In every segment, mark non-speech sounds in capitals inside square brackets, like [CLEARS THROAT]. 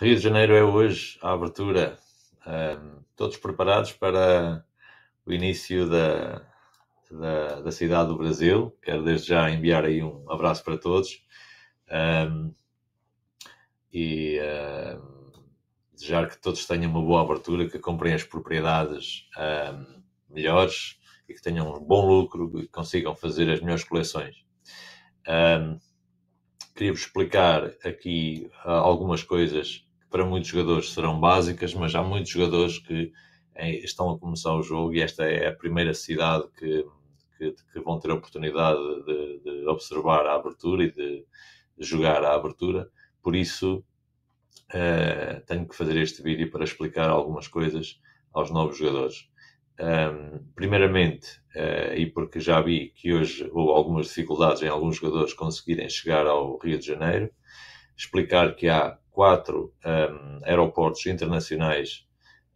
Rio de Janeiro é hoje a abertura. Um, ehm, todos preparados para o início da, da, da, cidade do Brasil. Quero desde já enviar aí um abraço para todos um, ehm, e um, ehm, desejar que todos tenham uma boa abertura, que comprem as propriedades melhores e que tenham um bom lucro e consigam fazer as melhores coleções queria-vos explicar aqui ah, algumas coisas para muitos jogadores serão básicas, mas há muitos jogadores que eh, estão a começar o jogo e esta é a primeira cidade que, que, que vão ter a oportunidade de, de, observar a abertura e de jogar a abertura. Por isso, uh, tenho que fazer este vídeo para explicar algumas coisas aos novos jogadores. Um, primeiramente, uh, e porque já vi que hoje houve algumas dificuldades em alguns jogadores conseguirem chegar ao Rio de Janeiro, explicar que há quatro um, ehm, aeroportos internacionais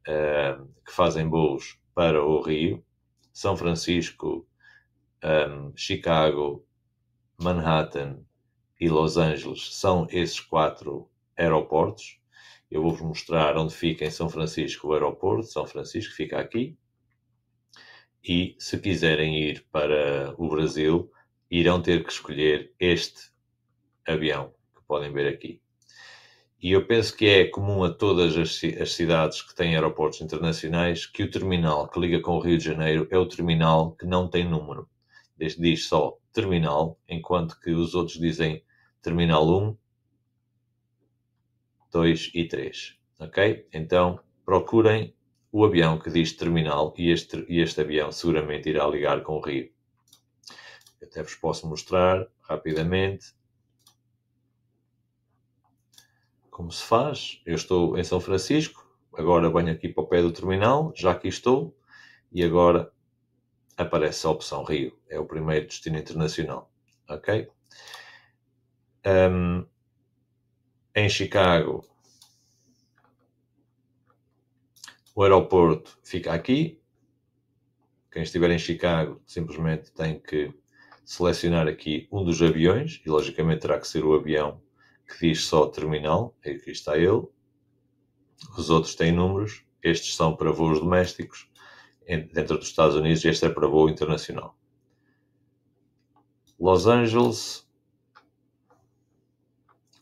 ehm, que fazem voos para o Rio: São Francisco, um, ehm, Chicago, Manhattan e Los Angeles. São esses quatro aeroportos. Eu vou-vos mostrar onde fica em São Francisco o aeroporto. São Francisco fica aqui. E se quiserem ir para o Brasil, irão ter que escolher este avião que podem ver aqui. E eu penso que é comum a todas as, as, cidades que têm aeroportos internacionais que o terminal que liga com o Rio de Janeiro é o terminal que não tem número. Diz só terminal, enquanto que os outros dizem terminal 1, 2 e 3. Ok? Então procurem o avião que diz terminal e este, e este avião seguramente irá ligar com o Rio. Eu até vos posso mostrar rapidamente. como se faz. Eu estou em São Francisco, agora venho aqui para o pé do terminal, já aqui estou, e agora aparece a opção Rio. É o primeiro destino internacional. Ok? Um, em Chicago, o aeroporto fica aqui. Quem estiver em Chicago simplesmente tem que selecionar aqui um dos aviões e, logicamente, terá que ser o avião que diz só terminal, e aqui está ele. Os outros têm números, estes são para voos domésticos dentro dos Estados Unidos, este é para voo internacional. Los Angeles,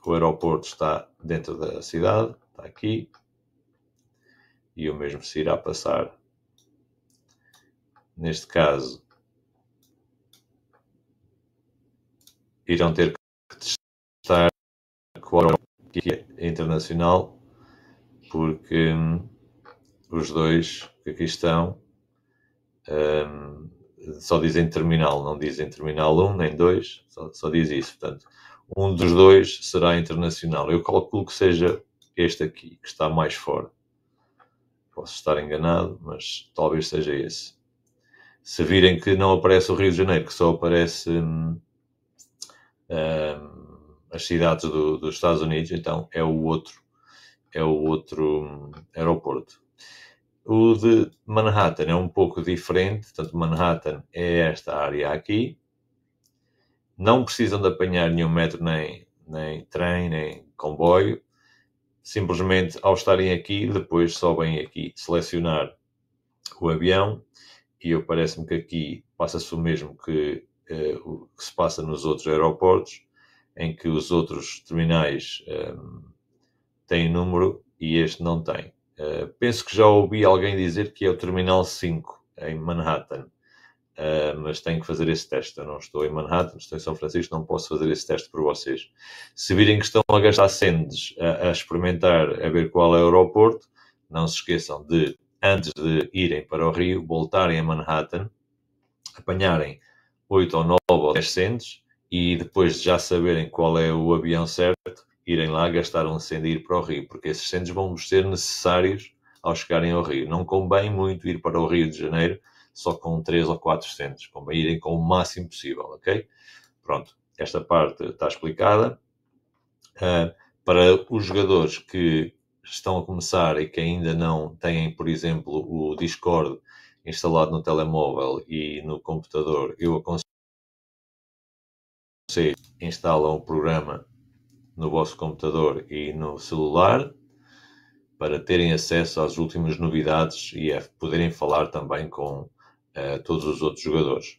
o aeroporto está dentro da cidade, está aqui, e o mesmo se irá passar. Neste caso, irão ter que quórum que é internacional, porque hum, os dois que aqui estão hum, só dizem terminal, não dizem terminal 1 nem 2, só, só diz isso. Portanto, um dos dois será internacional. Eu calculo que seja este aqui, que está mais fora. Posso estar enganado, mas talvez seja esse. Se virem que não aparece o Rio de Janeiro, que só aparece. Hum, hum as cidades do, dos Estados Unidos, então é o outro, é o outro hum, aeroporto. O de Manhattan é um pouco diferente, portanto, Manhattan é esta área aqui. Não precisam de apanhar nenhum metro, nem, nem trem, nem comboio. Simplesmente, ao estarem aqui, depois sobem aqui, selecionar o avião. E eu parece-me que aqui passa-se o mesmo que, eh, que se passa nos outros aeroportos em que os outros terminais um, têm número e este não tem. Uh, penso que já ouvi alguém dizer que é o Terminal 5 em Manhattan, uh, mas tenho que fazer esse teste. Eu não estou em Manhattan, estou em São Francisco, não posso fazer esse teste por vocês. Se virem que estão a gastar sendes a, a experimentar, a ver qual é o aeroporto, não se esqueçam de, antes de irem para o Rio, voltarem a Manhattan, apanharem 8 ou 9 ou 10 sendes e depois de já saberem qual é o avião certo, irem lá gastar um sendo e ir para o Rio, porque esses centros vão ser necessários ao chegarem ao Rio. Não convém muito ir para o Rio de Janeiro só com 3 ou 4 sendos, convém irem com o máximo possível, ok? Pronto, esta parte está explicada. Uh, para os jogadores que estão a começar e que ainda não têm, por exemplo, o Discord instalado no telemóvel e no computador, eu aconselho você instalam o programa no vosso computador e no celular para terem acesso às últimas novidades e a poderem falar também com uh, todos os outros jogadores.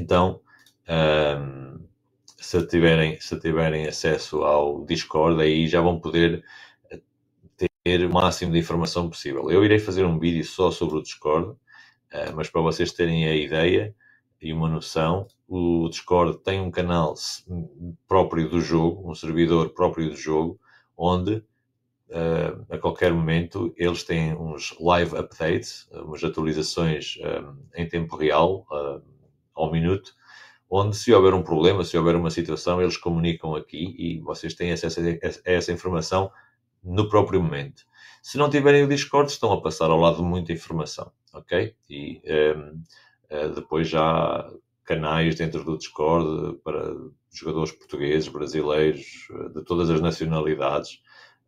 Então, um, ehm, se, tiverem, se tiverem acesso ao Discord, aí já vão poder eh, ter o máximo de informação possível. Eu irei fazer um vídeo só sobre o Discord, uh, mas para vocês terem a ideia e uma noção, o Discord tem um canal próprio do jogo, um servidor próprio do jogo, onde uh, a qualquer momento eles têm uns live updates, umas atualizações um, eh, em tempo real, uh, ao minuto, onde se houver um problema, se houver uma situação, eles comunicam aqui e vocês têm acesso a essa informação no próprio momento. Se não tiverem o Discord, estão a passar ao lado muita informação, ok? E um, depois já canais dentro do Discord para jogadores portugueses, brasileiros, de todas as nacionalidades.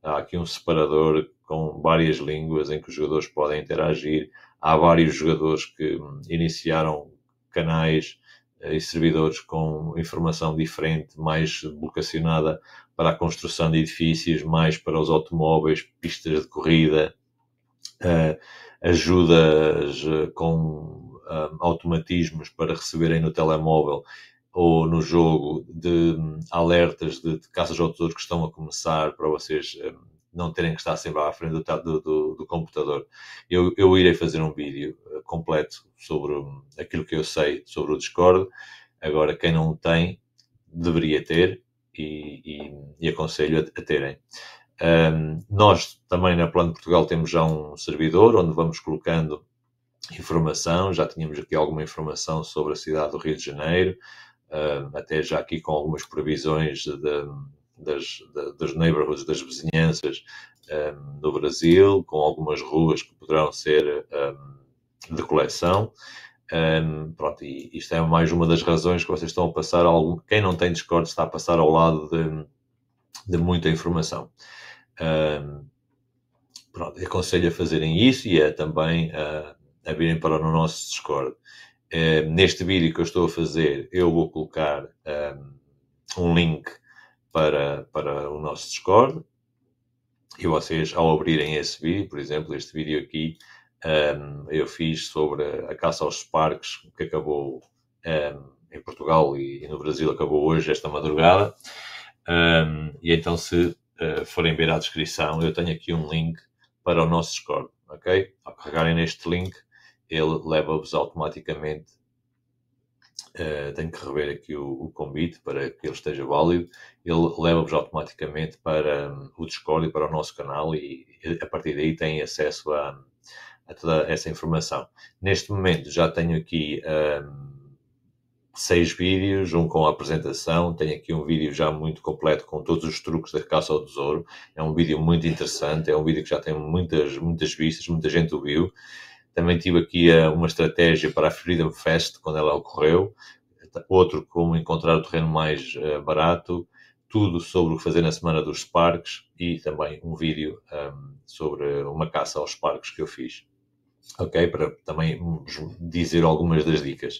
Há aqui um separador com várias línguas em que os jogadores podem interagir. Há vários jogadores que iniciaram canais eh, e servidores com informação diferente, mais vocacionada para a construção de edifícios, mais para os automóveis, pistas de corrida, eh, ajudas eh, com automatismos para receberem no telemóvel ou no jogo de um, alertas de, de caças ao tesouro que estão a começar para vocês um, não terem que estar sempre à frente do, do, do computador. Eu, eu, irei fazer um vídeo uh, completo sobre aquilo que eu sei sobre o Discord. Agora, quem não tem, deveria ter e, e, e aconselho a, a terem. Um, nós também na Plano Portugal temos já um servidor onde vamos colocando informação, já tínhamos aqui alguma informação sobre a cidade do Rio de Janeiro, uh, até já aqui com algumas previsões de, das, de, dos neighborhoods, das vizinhanças um, ah, do Brasil, com algumas ruas que poderão ser um, ah, de coleção. Um, pronto, e isto é mais uma das razões que vocês estão a passar, algo quem não tem Discord está a passar ao lado de, de muita informação. Um, pronto, aconselho a fazerem isso e é também a virem para o nosso Discord. Uh, neste vídeo que eu estou a fazer, eu vou colocar um, ehm, um link para, para o nosso Discord. E vocês, ao abrirem esse vídeo, por exemplo, este vídeo aqui, um, ehm, eu fiz sobre a caça aos parques que acabou um, ehm, em Portugal e, e, no Brasil, acabou hoje, esta madrugada. e então, se uh, forem ver a descrição, eu tenho aqui um link para o nosso Discord, ok? Ao carregarem neste link, ele leva-vos automaticamente. Uh, eh, tenho que rever aqui o, o, convite para que ele esteja válido. Ele leva-vos automaticamente para um, o Discord e para o nosso canal, e, a partir daí têm acesso a, a, toda essa informação. Neste momento já tenho aqui um, seis vídeos, um com a apresentação, tenho aqui um vídeo já muito completo com todos os truques da caça ao tesouro. É um vídeo muito interessante, é um vídeo que já tem muitas, muitas vistas, muita gente o viu. Também tive aqui eh, uma estratégia para a Freedom Fest, quando ela ocorreu. Outro, como encontrar o terreno mais eh, barato. Tudo sobre o que fazer na Semana dos Parques e também um vídeo um, ehm, sobre uma caça aos parques que eu fiz. Ok? Para também dizer algumas das dicas.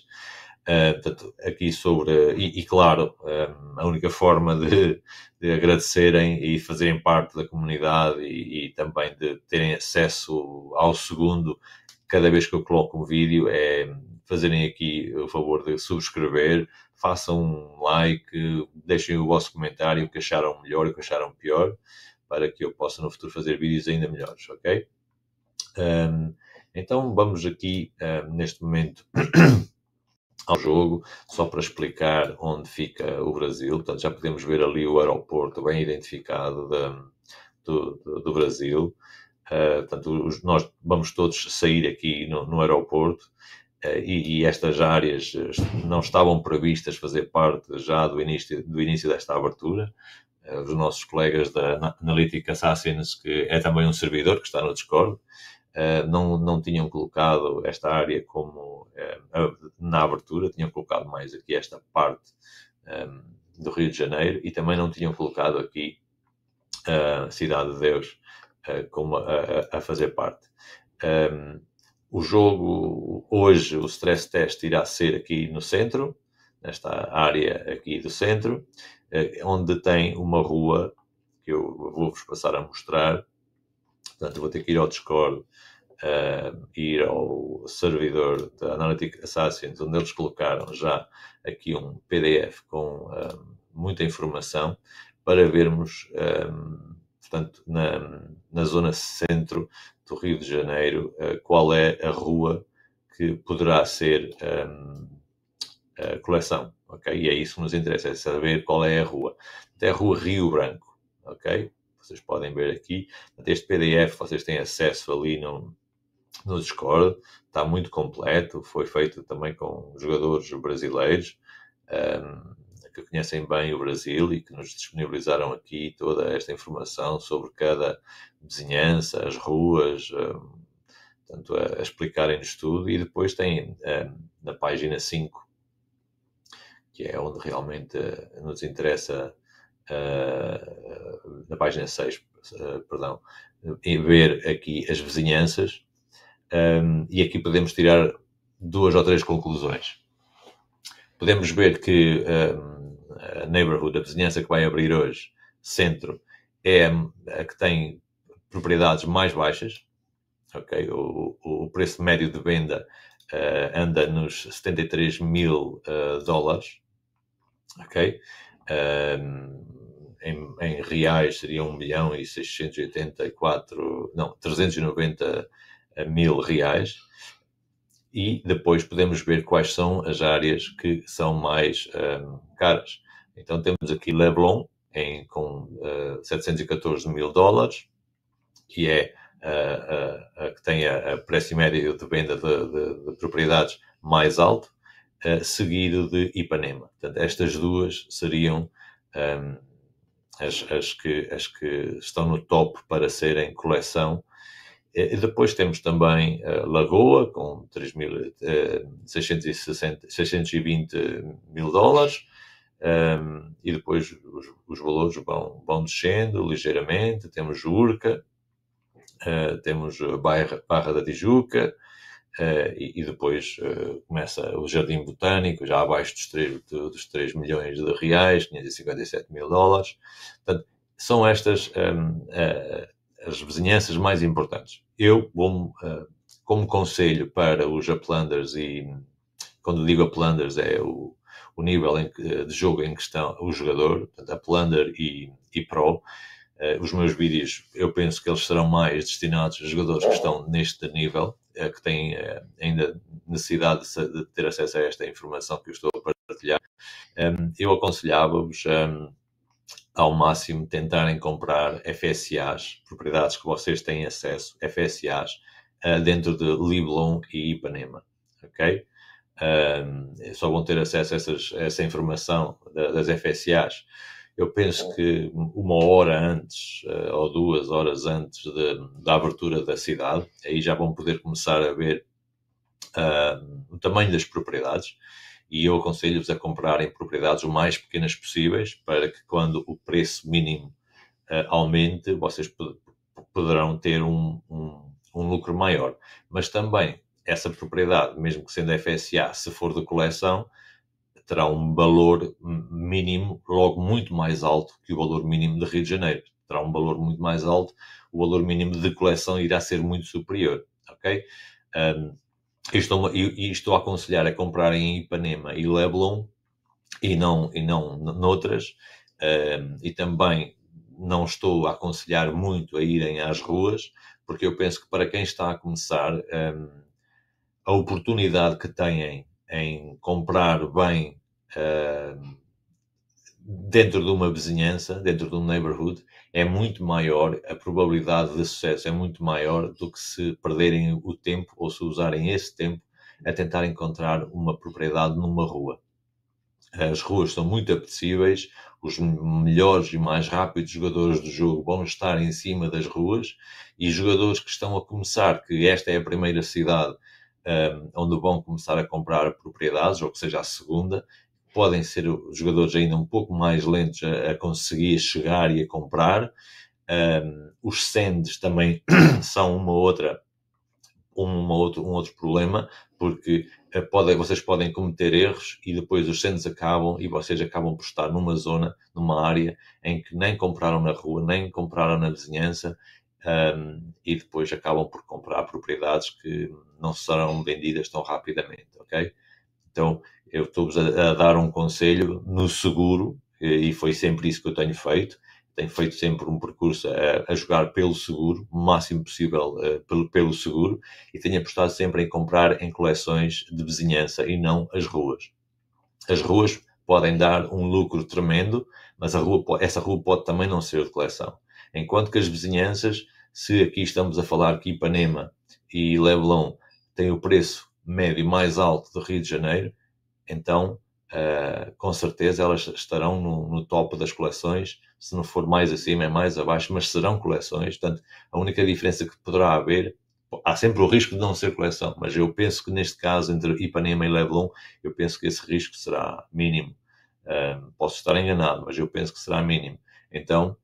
Uh, aqui sobre, e, e, claro, um, ehm, a única forma de, de, agradecerem e fazerem parte da comunidade e, e, também de terem acesso ao segundo cada vez que eu coloco um vídeo, é fazerem aqui o favor de subscrever, façam um like, deixem o vosso comentário, o que acharam melhor, o que acharam pior, para que eu possa no futuro fazer vídeos ainda melhores, ok? Um, então vamos aqui, um, neste momento, [CLEARS THROAT] ao jogo, só para explicar onde fica o Brasil. Portanto, já podemos ver ali o aeroporto bem identificado de, do, do, do Brasil. Uh, portanto, os, nós vamos todos sair aqui no, no aeroporto uh, e, e, estas áreas eh, não estavam previstas fazer parte já do início, do início desta abertura. Uh, os nossos colegas da Analytic Assassins, que é também um servidor que está no Discord, não, não tinham colocado esta área como na abertura, tinham colocado mais aqui esta parte um, do Rio de Janeiro e também não tinham colocado aqui a Cidade de Deus eh, como a, a, fazer parte. Um, o jogo, hoje, o stress test irá ser aqui no centro, nesta área aqui do centro, eh, onde tem uma rua que eu vou-vos passar a mostrar. Portanto, vou ter que ir ao Discord, uh, ir ao servidor da Analytic Assassins, onde eles colocaram já aqui um PDF com uh, muita informação para vermos portanto, na, na zona centro do Rio de Janeiro, eh, qual é a rua que poderá ser um, ehm, a coleção, ok? E é isso que nos interessa, é saber qual é a rua. É a rua Rio Branco, ok? Vocês podem ver aqui. Este PDF vocês têm acesso ali no, no Discord, está muito completo, foi feito também com jogadores brasileiros. Um, ehm, que conhecem bem o Brasil e que nos disponibilizaram aqui toda esta informação sobre cada vizinhança, as ruas, um, portanto, a, a explicarem-nos tudo. E depois tem um, na página 5, que é onde realmente eh, nos interessa. Uh, na página 6, uh, perdão, ver aqui as vizinhanças, um, e aqui podemos tirar duas ou três conclusões. Podemos ver que um, a neighborhood, a vizinhança que vai abrir hoje, centro, é a que tem propriedades mais baixas, ok? O, o preço médio de venda uh, anda nos 73 mil uh, dólares, ok? Ehm, em, em, reais seria 1 milhão e 684, não, 390 mil reais e depois podemos ver quais são as áreas que são mais um, caras. Então temos aqui Leblon em, com uh, eh, 714 mil dólares, que é uh, uh, que tem a, a preço médio de venda de, de, de propriedades mais alto, eh, seguido de Ipanema. Portanto, estas duas seriam um, as, as, que, as que estão no top para serem coleção e depois temos também eh, Lagoa, com 3 mil, 620 eh, mil dólares, um, ehm, e depois os, os, valores vão, vão descendo ligeiramente. Temos Urca, uh, temos Barra, Barra da Tijuca, uh, e, e, depois uh, começa o Jardim Botânico, já abaixo dos 3, dos 3 milhões de reais, 557 mil dólares. Portanto, são estas um, ehm, as vizinhanças mais importantes. Eu uh, como conselho para os uplanders e quando digo uplanders é o, o nível em, de jogo em que estão o jogador, portanto, uplander e, e pro, Uh, os meus vídeos, eu penso que eles serão mais destinados a jogadores que estão neste nível, uh, que têm uh, ainda necessidade de, de, ter acesso a esta informação que eu estou a partilhar. Um, ehm, eu aconselhava-vos um, ehm, ao máximo tentarem comprar FSAs, propriedades que vocês têm acesso, FSAs, uh, eh, dentro de Liblon e Ipanema, ok? Uh, só vão ter acesso a, essas, a essa informação das FSAs. Eu penso que uma hora antes uh, ou duas horas antes de, da abertura da cidade, aí já vão poder começar a ver o tamanho das propriedades e eu aconselho-vos a comprarem propriedades o mais pequenas possíveis para que quando o preço mínimo uh, aumente, vocês poderão ter um, um, um, lucro maior. Mas também essa propriedade, mesmo que sendo FSA, se for de coleção, terá um valor hum, mínimo logo muito mais alto que o valor mínimo de Rio de Janeiro. Terá um valor muito mais alto, o valor mínimo de coleção irá ser muito superior, ok? Um, e estou, estou a aconselhar a comprar em Ipanema e Leblon e não, e não noutras, uh, e também não estou a aconselhar muito a irem às ruas, porque eu penso que para quem está a começar, um, ehm, a oportunidade que têm em comprar bem uh, dentro de uma vizinhança, dentro de um neighborhood, é muito maior, a probabilidade de sucesso é muito maior do que se perderem o tempo ou se usarem esse tempo a tentar encontrar uma propriedade numa rua. As ruas são muito apetecíveis, os melhores e mais rápidos jogadores do jogo vão estar em cima das ruas e jogadores que estão a começar, que esta é a primeira cidade um, onde vão começar a comprar propriedades, ou que seja a segunda, podem ser jogadores ainda um pouco mais lentos a, a conseguir chegar e a comprar. Um, os sendes também [CLEARS THROAT] são uma outra uma outra, um outro problema, porque eh, pode, vocês podem cometer erros e depois os sends acabam e vocês acabam por estar numa zona, numa área em que nem compraram na rua, nem compraram na vizinhança um, e depois acabam por comprar propriedades que não serão vendidas tão rapidamente, ok? Então, eu estou-vos a, a, dar um conselho no seguro, e foi sempre isso que eu tenho feito. Tenho feito sempre um percurso a, a jogar pelo seguro, o máximo possível uh, pelo, pelo seguro, e tenho apostado sempre em comprar em coleções de vizinhança e não as ruas. As ruas podem dar um lucro tremendo, mas rua, essa rua pode também não ser de coleção. Enquanto que as vizinhanças, se aqui estamos a falar que Ipanema e Leblon têm o preço médio mais alto do Rio de Janeiro, então uh, com certeza elas estarão no, no, topo das coleções, se não for mais acima é mais abaixo, mas serão coleções, portanto a única diferença que poderá haver Há sempre o risco de não ser coleção, mas eu penso que neste caso, entre Ipanema e Level 1, eu penso que esse risco será mínimo. Uh, posso estar enganado, mas eu penso que será mínimo. Então,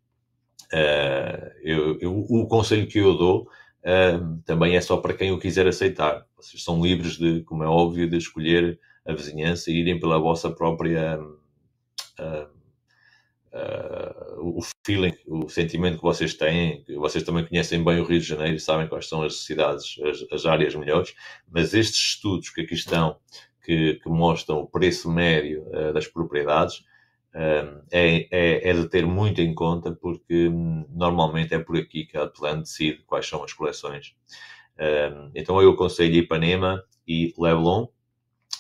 uh, eu, eu, o conselho que eu dou uh, também é só para quem o quiser aceitar. Vocês são livres de, como é óbvio, de escolher a vizinhança e irem pela vossa própria. Uh, uh, o feeling, o sentimento que vocês têm, vocês também conhecem bem o Rio de Janeiro e sabem quais são as cidades, as, as áreas melhores, mas estes estudos que aqui estão, que, que mostram o preço médio uh, das propriedades, é, é, é, de ter muito em conta, porque um, normalmente é por aqui que a Plano decide quais são as coleções. então eu aconselho Ipanema e Leblon,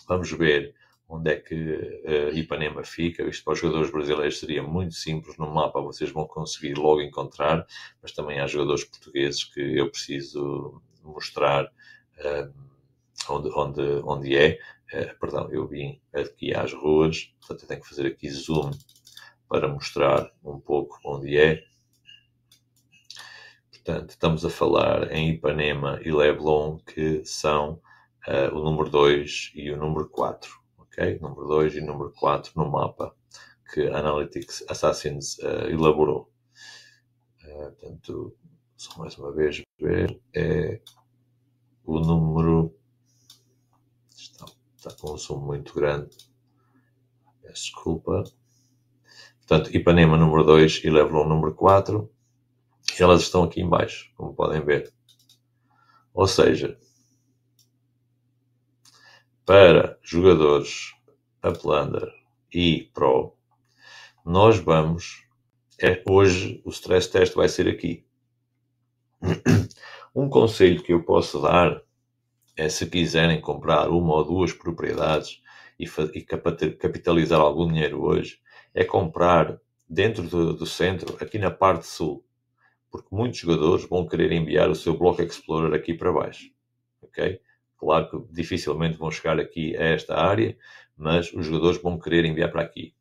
Vamos ver onde é que uh, eh, Ipanema fica. Isto para os jogadores brasileiros seria muito simples no mapa, vocês vão conseguir logo encontrar, mas também há jogadores portugueses que eu preciso mostrar uh, onde, onde, onde é. Uh, perdão, eu vim aqui às ruas, portanto eu tenho que fazer aqui zoom para mostrar um pouco onde é. Portanto, estamos a falar em Ipanema e Leblon, que são uh, o número 2 e o número 4. Okay? Número 2 e número 4 no mapa que Analytics Assassins uh, elaborou. Uh, portanto, só mais uma vez ver, é o número. Está, está com um som muito grande. Peço desculpa. Portanto, Ipanema número 2 e Leblon número 4. Elas estão aqui embaixo, como podem ver. Ou seja, para jogadores uplander e pro, nós vamos. É, hoje o stress test vai ser aqui. [CLEARS THROAT] Um conselho que eu posso dar é se quiserem comprar uma ou duas propriedades e, e capitalizar algum dinheiro hoje, é comprar dentro do, do centro, aqui na parte sul, porque muitos jogadores vão querer enviar o seu Block Explorer aqui para baixo. Ok? Claro que dificilmente vão chegar aqui a esta área, mas os jogadores vão querer enviar para aqui.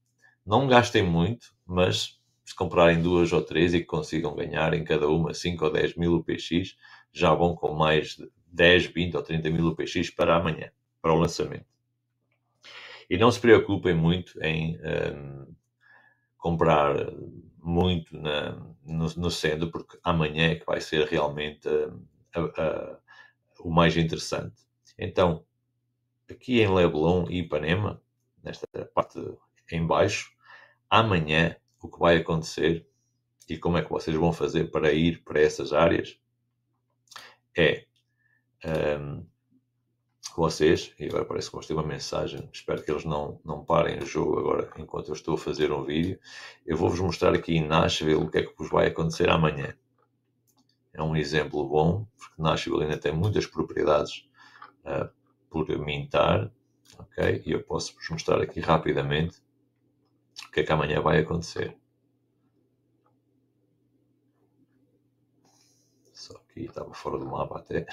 Não gastem muito, mas se comprarem duas ou três e que consigam ganhar em cada uma 5 ou 10 mil UPX, já vão com mais 10, 20 ou 30 mil UPX para amanhã, para o lançamento. E não se preocupem muito em um, comprar muito na, no, no, porque amanhã é que vai ser realmente hum, a, a, o mais interessante. Então, aqui em Leblon e Ipanema, nesta parte em baixo, amanhã o que vai acontecer e como é que vocês vão fazer para ir para essas áreas é um, vocês, e agora parece que vos uma mensagem, espero que eles não, não parem o jogo agora enquanto eu estou a fazer um vídeo. Eu vou-vos mostrar aqui em Nashville o que é que vos vai acontecer amanhã. É um exemplo bom, porque Nashville ainda tem muitas propriedades por mintar, ok? E eu posso vos mostrar aqui rapidamente o que é que amanhã vai acontecer. Só que estava fora do mapa até.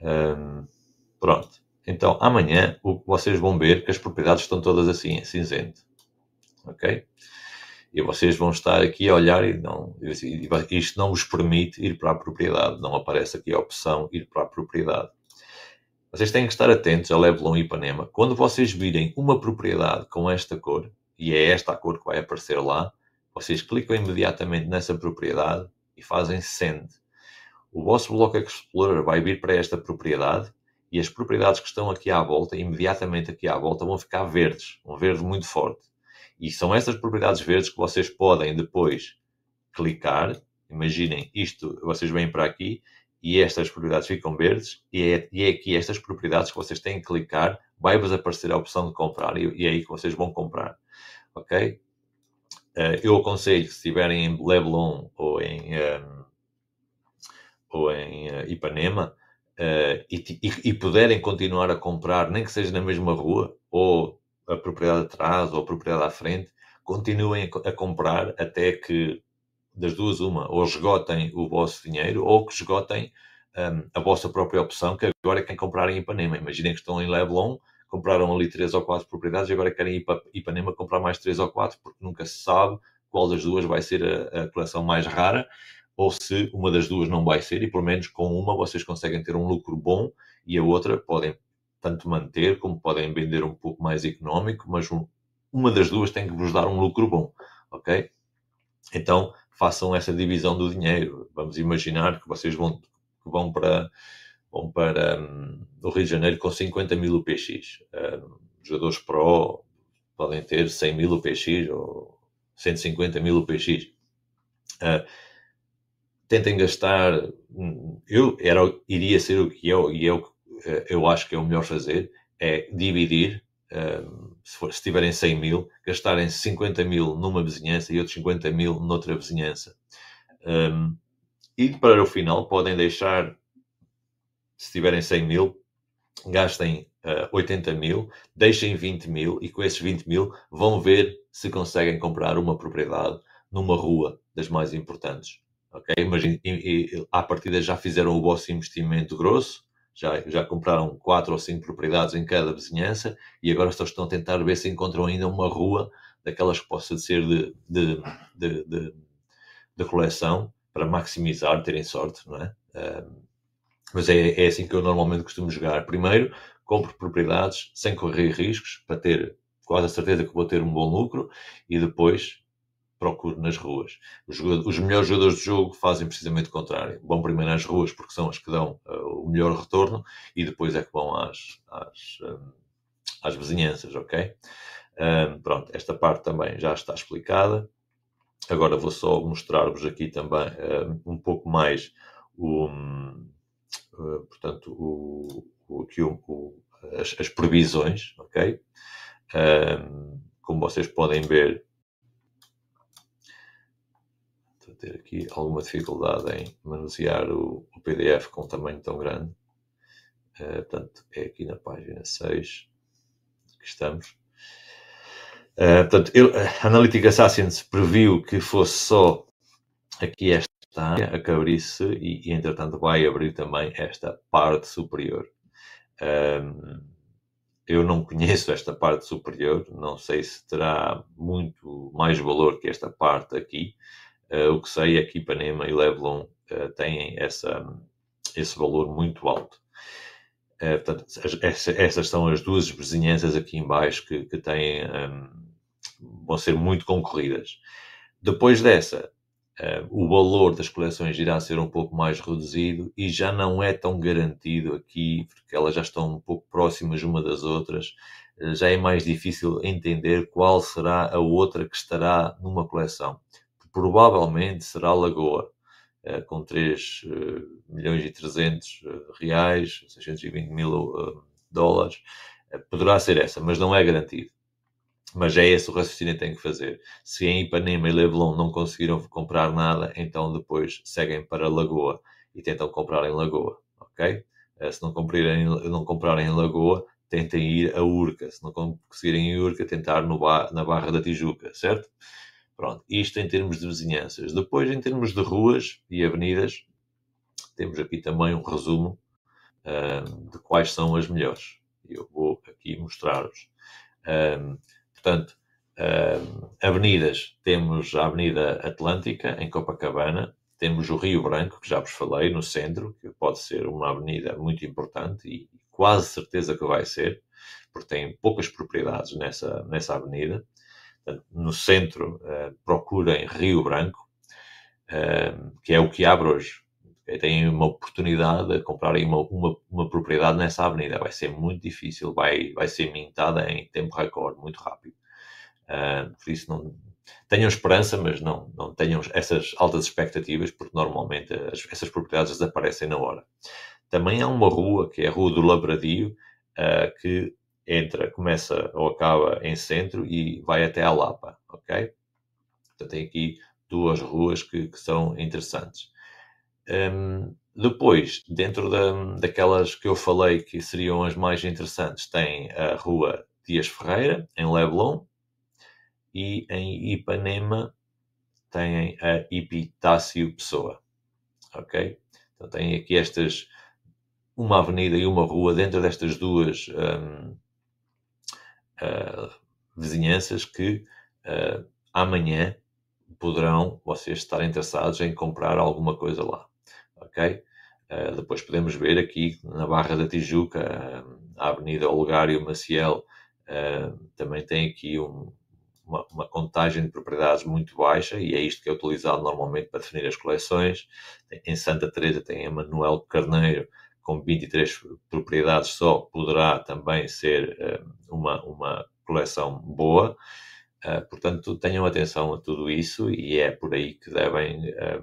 Um, pronto. Então, amanhã o, que vocês vão ver que as propriedades estão todas assim, cinzento. Ok? E vocês vão estar aqui a olhar e não. Assim, isto não vos permite ir para a propriedade. Não aparece aqui a opção ir para a propriedade. Vocês têm que estar atentos a Leblon e Ipanema. Quando vocês virem uma propriedade com esta cor, e é esta a cor que vai aparecer lá, vocês clicam imediatamente nessa propriedade e fazem send. O vosso Block Explorer vai vir para esta propriedade e as propriedades que estão aqui à volta, imediatamente aqui à volta, vão ficar verdes, um verde muito forte. E são essas propriedades verdes que vocês podem depois clicar. Imaginem isto, vocês vêm para aqui e estas propriedades ficam verdes e é, e é aqui estas propriedades que vocês têm que clicar, vai-vos aparecer a opção de comprar e, e, é aí que vocês vão comprar, ok? Uh, eu aconselho que se estiverem em Leblon ou em, um, ehm, ou em uh, Ipanema uh, e, e, e puderem continuar a comprar, nem que seja na mesma rua ou a propriedade atrás ou a propriedade à frente, continuem a comprar até que das duas, uma, ou esgotem o vosso dinheiro, ou que esgotem um, a vossa própria opção, que agora é quem em Ipanema. Imaginem que estão em Leblon, compraram ali três ou quatro propriedades e agora querem ir para Ipanema comprar mais três ou quatro, porque nunca se sabe qual das duas vai ser a, a coleção mais rara, ou se uma das duas não vai ser, e pelo menos com uma vocês conseguem ter um lucro bom e a outra podem tanto manter como podem vender um pouco mais económico, mas um, uma das duas tem que vos dar um lucro bom, ok? Então, façam essa divisão do dinheiro. Vamos imaginar que vocês vão, vão para, vão para um, o Rio de Janeiro com 50 mil UPX. Um, jogadores pro podem ter 100 mil UPX ou 150 mil UPX. Uh, hum, tentem gastar. Hum, eu era, iria ser o que eu, é, e é eu, eh, eu acho que é o melhor fazer: é dividir se, for, se tiverem 100 mil, gastarem 50 mil numa vizinhança e outros 50 mil noutra vizinhança. Um, e para o final, podem deixar, se tiverem 100 mil, gastem uh, eh, 80 mil, deixem 20 mil e com esses 20 mil vão ver se conseguem comprar uma propriedade numa rua das mais importantes. Ok? Mas e, e, à partida já fizeram o vosso investimento grosso, já, já compraram quatro ou cinco propriedades em cada vizinhança e agora estão a tentar ver se encontram ainda uma rua daquelas que possa ser de, de, de, de, de coleção para maximizar, terem sorte, não é? mas é, é assim que eu normalmente costumo jogar. Primeiro, compro propriedades sem correr riscos para ter quase a certeza que vou ter um bom lucro e depois procuro nas ruas. Os, os, melhores jogadores do jogo fazem precisamente o contrário. Vão primeiro às ruas, porque são as que dão uh, o melhor retorno, e depois é que vão às, às, um, eh, às vizinhanças, ok? Um, pronto, esta parte também já está explicada. Agora vou só mostrar-vos aqui também um, um pouco mais o, eh, portanto, o, o, aqui o, as, as, previsões, ok? como vocês podem ver, ter aqui alguma dificuldade em manusear o, o PDF com um tamanho tão grande. Uh, portanto, é aqui na página 6 que estamos. Uh, portanto, ele, a Analytic Assassins previu que fosse só aqui esta área a cabrir-se e, e, entretanto, vai abrir também esta parte superior. Um, ehm, eu não conheço esta parte superior, não sei se terá muito mais valor que esta parte aqui, Uh, o que sei é que Ipanema e Leblon uh, têm essa, esse valor muito alto. Uh, portanto, essa, essas são as duas vizinhanças aqui embaixo que, que têm, um, ehm, vão ser muito concorridas. Depois dessa, o valor das coleções irá ser um pouco mais reduzido e já não é tão garantido aqui, porque elas já estão um pouco próximas uma das outras. já é mais difícil entender qual será a outra que estará numa coleção provavelmente será Lagoa, eh, com 3 eh, milhões e 300 eh, reais, 620 mil dólares. Poderá ser essa, mas não é garantido. Mas é esse o raciocínio que tem que fazer. Se em Ipanema e Leblon não conseguiram comprar nada, então depois seguem para Lagoa e tentam comprar em Lagoa, ok? Se não comprarem, não comprarem em Lagoa, tentem ir a Urca. Se não conseguirem em Urca, tentar no bar, na Barra da Tijuca, certo? Pronto, isto em termos de vizinhanças. Depois, em termos de ruas e avenidas, temos aqui também um resumo uh, de quais são as melhores. Eu vou aqui mostrar-vos. Uh, portanto, uh, avenidas: temos a Avenida Atlântica, em Copacabana, temos o Rio Branco, que já vos falei, no centro, que pode ser uma avenida muito importante e quase certeza que vai ser, porque tem poucas propriedades nessa, nessa avenida no centro, eh, procurem Rio Branco, eh, que é o que abre hoje. Têm uma oportunidade de comprarem uma, uma, uma, propriedade nessa avenida. Vai ser muito difícil, vai, vai ser mintada em tempo recorde, muito rápido. Eh, por isso, não, tenham esperança, mas não, não tenham essas altas expectativas, porque normalmente as, essas propriedades desaparecem na hora. Também há uma rua, que é a Rua do Labradio, uh, que entra, começa ou acaba em centro e vai até a Lapa, ok? Então tem aqui duas ruas que, que são interessantes. Um, depois, dentro da, daquelas que eu falei que seriam as mais interessantes, tem a rua Dias Ferreira, em Leblon, e em Ipanema tem a Ipitácio Pessoa, ok? Então tem aqui estas uma avenida e uma rua dentro destas duas um, eh, vizinhanças que eh, amanhã poderão vocês estar interessados em comprar alguma coisa lá, ok? Uh, depois podemos ver aqui na Barra da Tijuca, uh, a Avenida Olegário Maciel uh, também tem aqui um, uma, uma, contagem de propriedades muito baixa e é isto que é utilizado normalmente para definir as coleções. Em Santa Teresa tem a Manuel Carneiro, com 23 propriedades só, poderá também ser eh, uma, uma coleção boa. Eh, portanto, tenham atenção a tudo isso e é por aí que devem eh,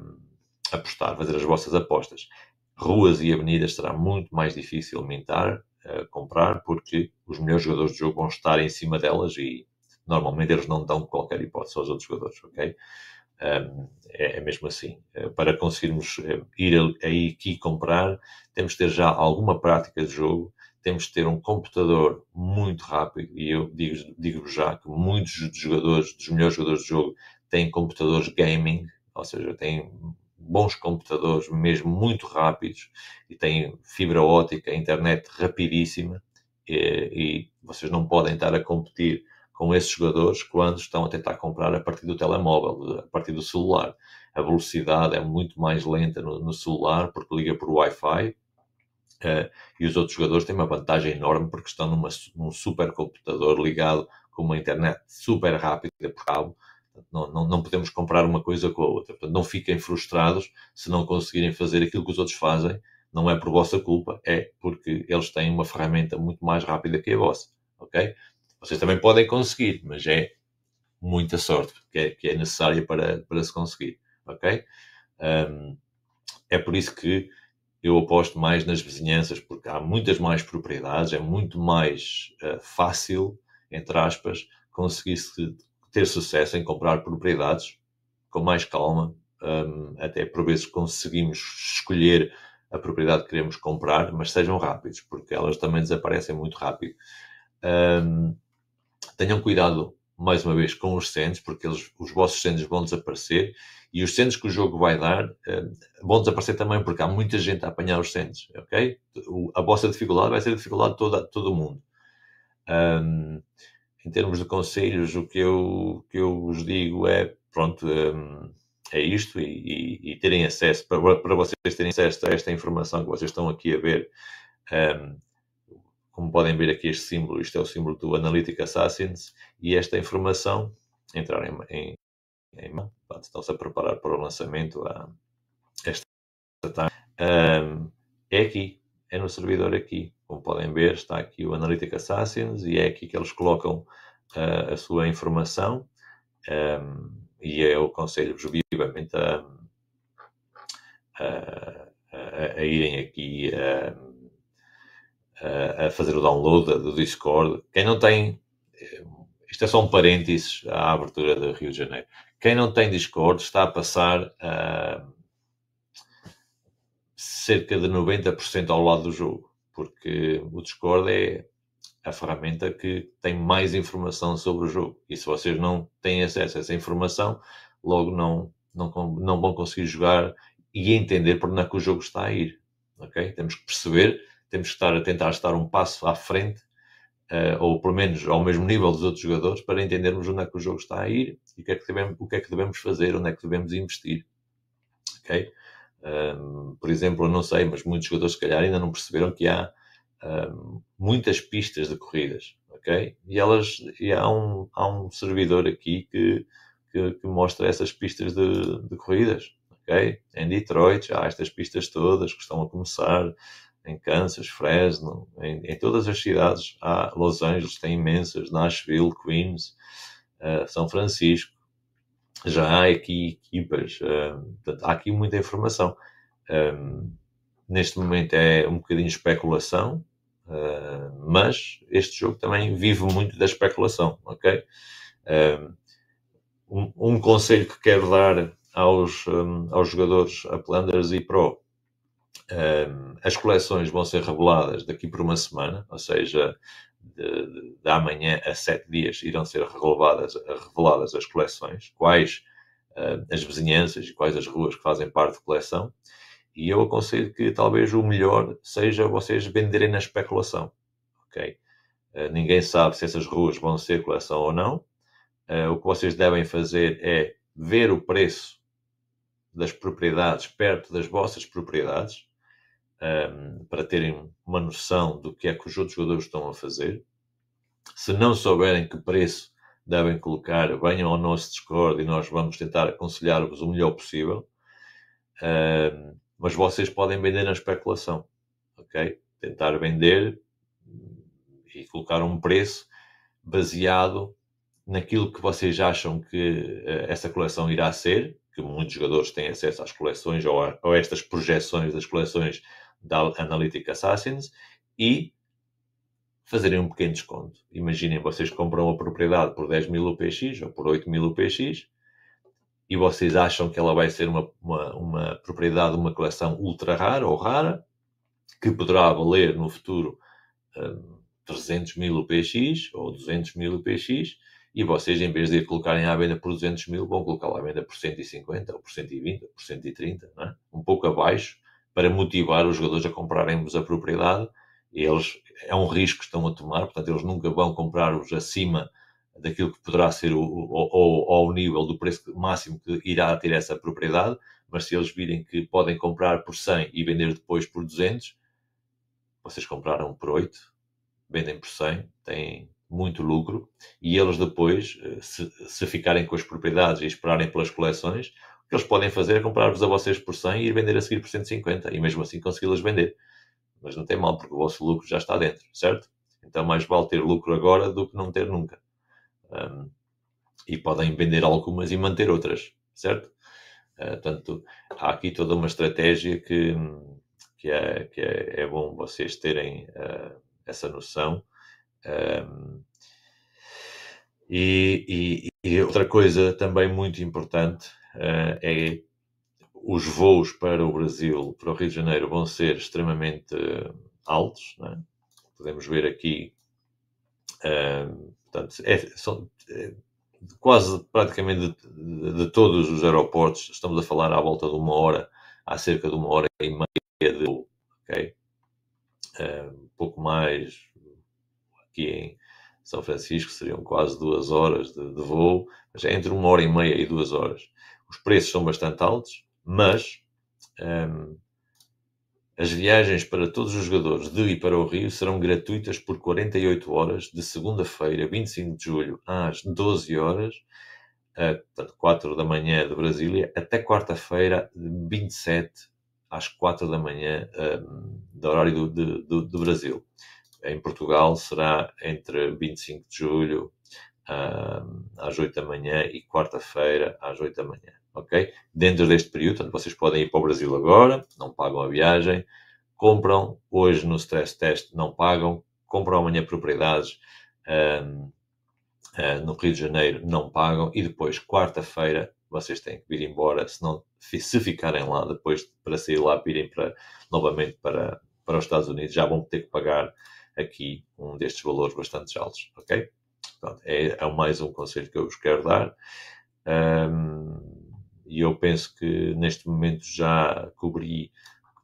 apostar, fazer as vossas apostas. Ruas e avenidas será muito mais difícil mintar, comprar, porque os melhores jogadores de jogo vão estar em cima delas e normalmente eles não dão qualquer hipótese aos outros jogadores, ok? É, é, mesmo assim. Eh, para conseguirmos eh, ir aí aqui comprar, temos de ter já alguma prática de jogo, temos de ter um computador muito rápido, e eu digo-vos já que muitos dos jogadores, dos melhores jogadores de jogo, têm computadores gaming, ou seja, têm bons computadores, mesmo muito rápidos, e têm fibra ótica, internet rapidíssima, e, eh, e vocês não podem estar a competir com esses jogadores quando estão a tentar comprar a partir do telemóvel, a partir do celular. A velocidade é muito mais lenta no, no celular porque liga por Wi-Fi uh, e os outros jogadores têm uma vantagem enorme porque estão numa, num supercomputador ligado com uma internet super rápida por cabo. Não, não, não, podemos comprar uma coisa com a outra. Portanto, não fiquem frustrados se não conseguirem fazer aquilo que os outros fazem. Não é por vossa culpa, é porque eles têm uma ferramenta muito mais rápida que a vossa. Ok? Vocês também podem conseguir, mas é muita sorte que é, que é necessária para, para se conseguir, ok? Um, é por isso que eu aposto mais nas vizinhanças, porque há muitas mais propriedades, é muito mais uh, fácil, entre aspas, conseguir ter sucesso em comprar propriedades com mais calma, um, até por vezes conseguimos escolher a propriedade que queremos comprar, mas sejam rápidos, porque elas também desaparecem muito rápido. Um, Tenham cuidado, mais uma vez, com os sends, porque eles, os vossos sends vão desaparecer e os sends que o jogo vai dar eh, vão desaparecer também, porque há muita gente a apanhar os sends, ok? a vossa dificuldade vai ser a dificuldade de toda, todo mundo. Um, em termos de conselhos, o que eu, que eu vos digo é, pronto, um, é isto, e, e, e, terem acesso, para, para vocês terem acesso a esta informação que vocês estão aqui a ver, um, como podem ver aqui este símbolo, isto é o símbolo do Analytic Assassins e esta informação entrar em, em, em estão-se a preparar para o lançamento a, esta tarde. Um, é aqui, é no servidor aqui. Como podem ver, está aqui o Analytic Assassins e é aqui que eles colocam uh, a sua informação um, e eu é aconselho-vos vivamente a, a, a, a, irem aqui a a fazer o download do Discord. Quem não tem, isto é só um parênteses à abertura do Rio de Janeiro. Quem não tem Discord está a passar a ah, cerca de 90% ao lado do jogo, porque o Discord é a ferramenta que tem mais informação sobre o jogo. E se vocês não têm acesso a essa informação, logo não, não, não vão conseguir jogar e entender por onde é que o jogo está a ir. Okay? Temos que perceber temos que estar a tentar estar um passo à frente, uh, ou pelo menos ao mesmo nível dos outros jogadores, para entendermos onde é que o jogo está a ir e o que é que devemos, o que é que devemos fazer, onde é que devemos investir. Ok? Um, por exemplo, eu não sei, mas muitos jogadores se calhar ainda não perceberam que há um, muitas pistas de corridas, ok? E elas e há, um, há um servidor aqui que, que, que mostra essas pistas de, de corridas, ok? Em Detroit já há estas pistas todas que estão a começar, em Kansas, Fresno, em, em, todas as cidades. Há Los Angeles, tem imensas, Nashville, Queens, uh, São Francisco. Já há aqui equipas, uh, eh, portanto, há aqui muita informação. Um, ehm, neste momento é um bocadinho especulação, uh, mas este jogo também vive muito da especulação, ok? Ehm, um, um conselho que quero dar aos, um, ehm, aos jogadores a e Pro as coleções vão ser reveladas daqui por uma semana, ou seja, da amanhã a sete dias irão ser reveladas, reveladas as coleções, quais uh, as vizinhanças e quais as ruas que fazem parte da coleção. E eu aconselho que talvez o melhor seja vocês venderem na especulação, ok? Uh, ninguém sabe se essas ruas vão ser coleção ou não. Uh, o que vocês devem fazer é ver o preço das propriedades perto das vossas propriedades um, ehm, para terem uma noção do que é que os outros jogadores estão a fazer. Se não souberem que preço devem colocar, venham ao nosso Discord e nós vamos tentar aconselhar-vos o melhor possível. Um, ehm, mas vocês podem vender na especulação, ok? Tentar vender hum, e colocar um preço baseado naquilo que vocês acham que uh, essa coleção irá ser, que muitos jogadores têm acesso às coleções ou, a, estas projeções das coleções da Analytic Assassins e fazerem um pequeno desconto. Imaginem, vocês compram a propriedade por 10 mil UPX ou por 8 mil UPX e vocês acham que ela vai ser uma, uma, uma propriedade uma coleção ultra rara ou rara, que poderá valer no futuro um, 300 mil UPX ou 200 mil UPX, e vocês, em vez de colocarem à venda por 200 mil, vão colocá-la à venda por 150 ou por 120 ou por 130, não é? um pouco abaixo para motivar os jogadores a comprarem-vos a propriedade. Eles, é um risco que estão a tomar, portanto, eles nunca vão comprar-os acima daquilo que poderá ser o, ou ao nível do preço máximo que irá ter essa propriedade, mas se eles virem que podem comprar por 100 e vender depois por 200, vocês compraram por 8, vendem por 100, têm muito lucro, e eles depois, eh, se, se ficarem com as propriedades e esperarem pelas coleções, o que eles podem fazer é comprar-vos a vocês por 100 e ir vender a seguir por 150 e mesmo assim consegui-las vender. Mas não tem mal, porque o vosso lucro já está dentro, certo? Então mais vale ter lucro agora do que não ter nunca. Um, e podem vender algumas e manter outras, certo? Uh, portanto, há aqui toda uma estratégia que, que, é, que é, é bom vocês terem uh, essa noção. Um, e, e, e, outra coisa também muito importante é, é os voos para o Brasil, para o Rio de Janeiro, vão ser extremamente eh, altos. É? Podemos ver aqui, uh, portanto, é, são, é, quase praticamente de, de, todos os aeroportos, estamos a falar à volta de uma hora, há cerca de uma hora e meia de voo, eh, pouco mais aqui em São Francisco seriam quase duas horas de, de voo, mas é entre uma hora e meia e duas horas. Os preços são bastante altos, mas um, as viagens para todos os jogadores de e para o Rio serão gratuitas por 48 horas, de segunda-feira, 25 de julho, às 12 horas, portanto, 4 da manhã de Brasília, até quarta-feira, 27, às 4 da manhã, um, do horário do, do, do Brasil. Em Portugal será entre 25 de julho hum, às 8 da manhã e quarta-feira às 8 da manhã ok? Dentro deste período, portanto, vocês podem ir para o Brasil agora, não pagam a viagem, compram hoje no stress test, não pagam, compram amanhã propriedades um, uh, hum, no Rio de Janeiro, não pagam, e depois, quarta-feira, vocês têm que vir embora, se, não, se ficarem lá depois para sair lá, virem para, novamente para, para os Estados Unidos, já vão ter que pagar aqui um destes valores bastante altos, ok? é, é mais um conselho que eu vos quero dar. Um, e eu penso que neste momento já cobri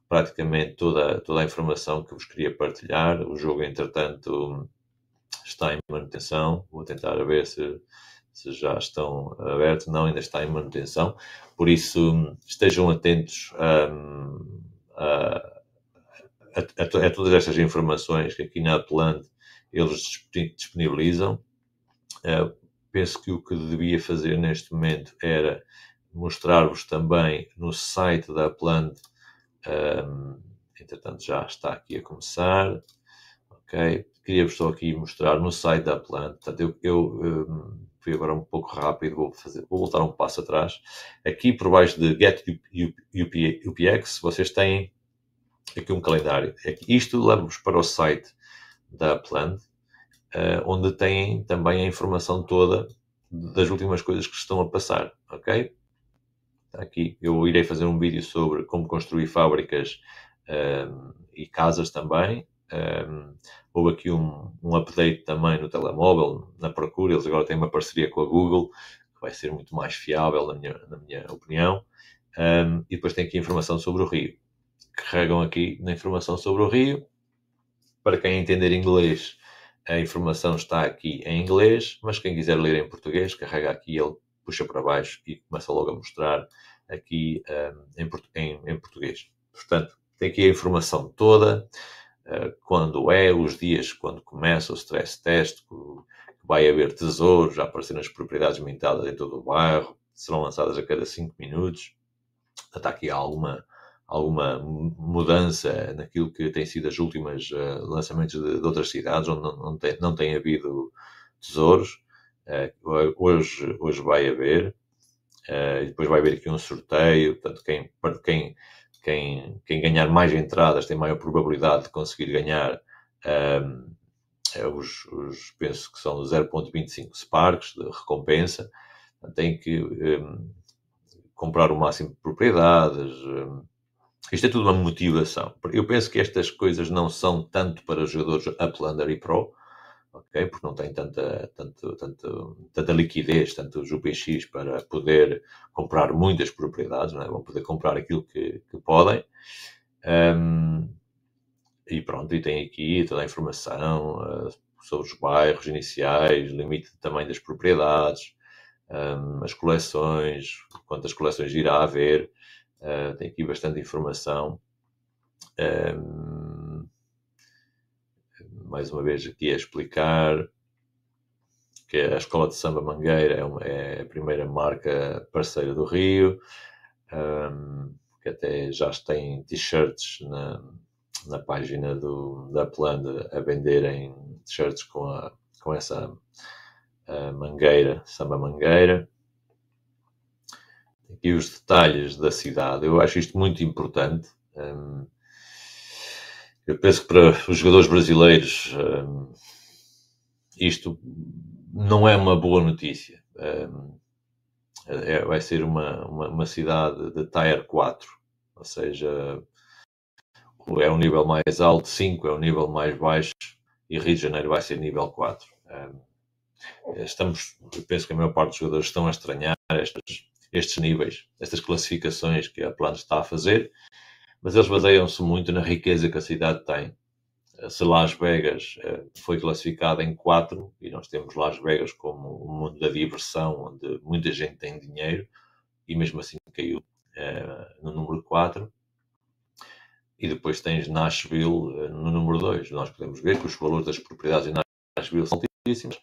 praticamente toda, toda a informação que vos queria partilhar. O jogo, entretanto, está em manutenção. Vou tentar ver se, se já estão abertos. Não, ainda está em manutenção. Por isso, estejam atentos hum, a, a, a, a, todas estas informações que aqui na Atlant eles disponibilizam. Uh, penso que o que devia fazer neste momento era mostrar-vos também no site da Plant. Um, entretanto, já está aqui a começar. Ok? Queria-vos só aqui mostrar no site da Plant. Portanto, eu, eu um, fui agora um pouco rápido, vou, fazer, vou voltar um passo atrás. Aqui por baixo de Get UPX, vocês têm aqui um calendário. É isto leva-vos para o site da Plant, uh, eh, onde têm também a informação toda das últimas coisas que estão a passar, ok? está aqui. Eu irei fazer um vídeo sobre como construir fábricas um, e casas também. Um, houve aqui um, um update também no telemóvel, na procura. Eles agora têm uma parceria com a Google, que vai ser muito mais fiável, na minha, na minha opinião. Um, e depois tem aqui informação sobre o Rio. Carregam aqui na informação sobre o Rio. Para quem entender inglês, a informação está aqui em inglês, mas quem quiser ler em português, carrega aqui ele puxa para baixo e começa logo a mostrar aqui hum, em, em, em, português. Portanto, tem aqui a informação toda, uh, quando é, os dias, quando começa o stress test, que vai haver tesouros, já aparecendo as propriedades mintadas em todo o bairro, serão lançadas a cada 5 minutos. Está aqui alguma, alguma mudança naquilo que tem sido as últimas uh, lançamentos de, de, outras cidades, onde não, não, tem, não tem havido tesouros. Uh, hoje, hoje vai haver, uh, e depois vai haver aqui um sorteio, portanto, quem, quem, quem, quem ganhar mais entradas tem maior probabilidade de conseguir ganhar ehm, eh, os, os, penso que são 0.25 Sparks de recompensa, tem que um, ehm, comprar o máximo de propriedades. Ehm, isto é tudo uma motivação. Eu penso que estas coisas não são tanto para jogadores Uplander e Pro, okay? porque não tem tanta, tanto, tanto, tanta liquidez, tantos UPX para poder comprar muitas propriedades, é? vão poder comprar aquilo que, que podem. Um, e pronto, e tem aqui toda a informação uh, sobre os bairros iniciais, limite de tamanho das propriedades, um, as coleções, quantas coleções irá haver, uh, tem aqui bastante informação. Um, mais uma vez aqui a explicar que a Escola de Samba Mangueira é, uma, é a primeira marca parceira do Rio, um, que até já tem t-shirts na, na página do, da Planda a venderem t-shirts com, a, com essa mangueira, samba mangueira. Aqui os detalhes da cidade, eu acho isto muito importante. Um, eu penso que para os jogadores brasileiros hum, isto não é uma boa notícia. Hum, é, vai ser uma, uma, uma, cidade de Tier 4, ou seja, é um nível mais alto, 5 é um nível mais baixo, e Rio de Janeiro vai ser nível 4. Um, estamos, penso que a maior parte dos jogadores estão a estranhar estes níveis, estas classificações que a Plano está a fazer, mas eles baseiam-se muito na riqueza que a cidade tem. Eh, se Las Vegas eh, foi classificada em quatro, e nós temos Las Vegas como um mundo da diversão, onde muita gente tem dinheiro, e mesmo assim caiu eh, no número 4. E depois tens Nashville no número 2. Nós podemos ver que os valores das propriedades em Nashville são altíssimos.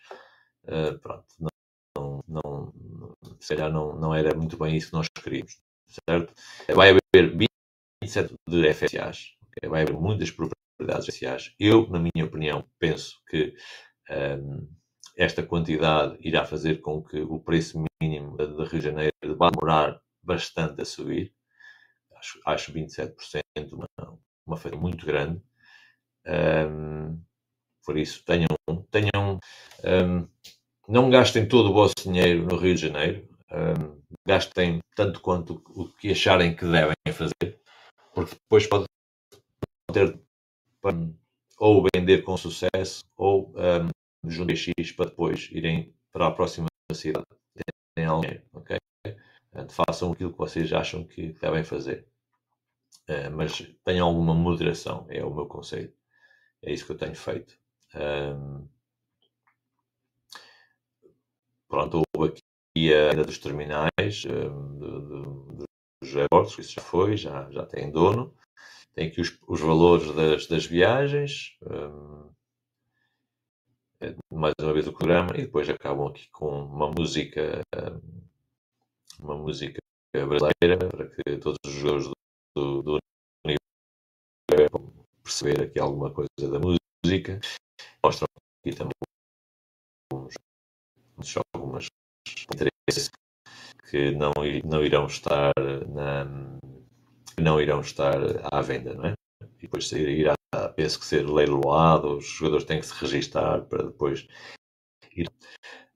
Uh, pronto, não, não, não, se calhar não, não era muito bem isso que nós queríamos, certo? Vai haver 27 de FSAs. Okay? Vai haver muitas propriedades FSAs. Eu, na minha opinião, penso que um, esta quantidade irá fazer com que o preço mínimo de Rio de Janeiro vá demorar bastante a subir. Acho, acho 27% uma, uma feira muito grande. Um, por isso, tenham, tenham um, não gastem todo o vosso dinheiro no Rio de Janeiro. Um, gastem tanto quanto o que acharem que devem fazer porque depois pode ter para, ou vender com sucesso ou um, juntar X para depois irem para a próxima cidade em alguém ok? Portanto, eh, façam aquilo que vocês acham que devem fazer. Uh, mas tenham alguma moderação, é o meu conselho. É isso que eu tenho feito. Um, pronto, houve aqui a venda dos terminais, um, dos aeroportos, isso já foi, já, já tem dono. Tem aqui os, os valores das, das viagens, um, mais uma vez o programa, e depois acabam aqui com uma música, um, uma música brasileira, para que todos os jogadores do, do, do perceber aqui alguma coisa da música. Mostram aqui também alguns, algumas interesses que não, não irão estar na, não irão estar à venda, não é? E depois irá, penso que ser leiloado, os jogadores têm que se registar para depois ir.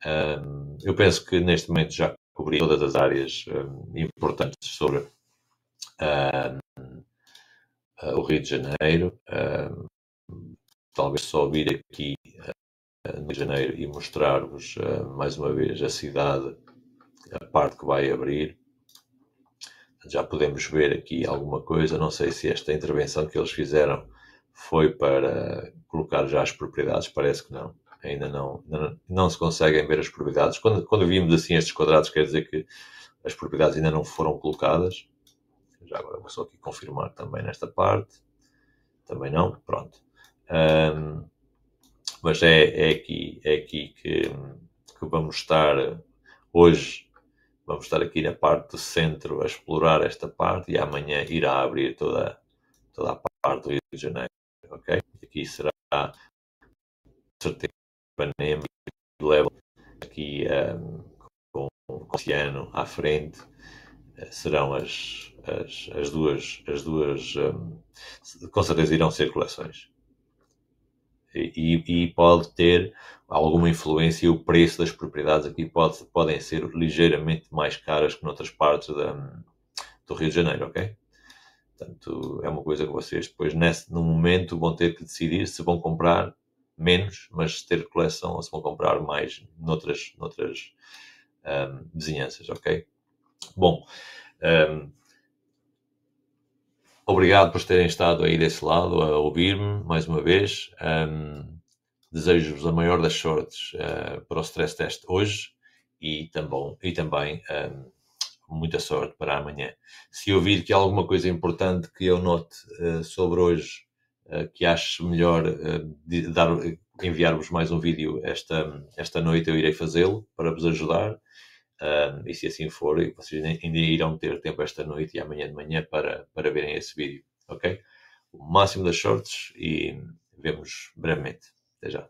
Um, eu penso que neste momento já cobri todas as áreas um, importantes sobre um, o Rio de Janeiro. talvez só vir aqui uh, no Rio de Janeiro e mostrar-vos uh, mais uma vez a cidade a parte que vai abrir. Já podemos ver aqui alguma coisa. Não sei se esta intervenção que eles fizeram foi para colocar já as propriedades. Parece que não. Ainda não, não, não se conseguem ver as propriedades. Quando, quando vimos assim estes quadrados, quer dizer que as propriedades ainda não foram colocadas. Já agora vou só aqui confirmar também nesta parte. Também não. Pronto. Um, mas é, é, aqui, é aqui que, que, vamos estar hoje Vamos estar aqui na parte do centro a explorar esta parte e amanhã irá abrir toda, toda a parte do Rio de Janeiro, ok? Aqui será, certeza, Ipanema e level aqui um, com, com o Ciano à frente eh, serão as, as, as duas, as duas um, com certeza irão ser coleções e, e, pode ter alguma influência e o preço das propriedades aqui pode, podem ser ligeiramente mais caras que noutras partes da, do Rio de Janeiro, ok? Portanto, é uma coisa que vocês depois, nesse, no momento, vão ter que decidir se vão comprar menos, mas ter coleção, ou se vão comprar mais noutras, noutras um, vizinhanças, ok? Bom, um, Obrigado por terem estado aí desse lado a ouvir-me mais uma vez. Um, Desejo-vos a maior das sortes uh, para o stress test hoje e também, e também um, muita sorte para amanhã. Se ouvir que há alguma coisa importante que eu note uh, sobre hoje, uh, que acho melhor enviar-vos mais um vídeo esta, esta noite, eu irei fazê-lo para vos ajudar e se assim for, vocês ainda irão ter tempo esta noite e amanhã de manhã para, para verem esse vídeo, ok? O máximo das sortes e vemos brevemente. Até já.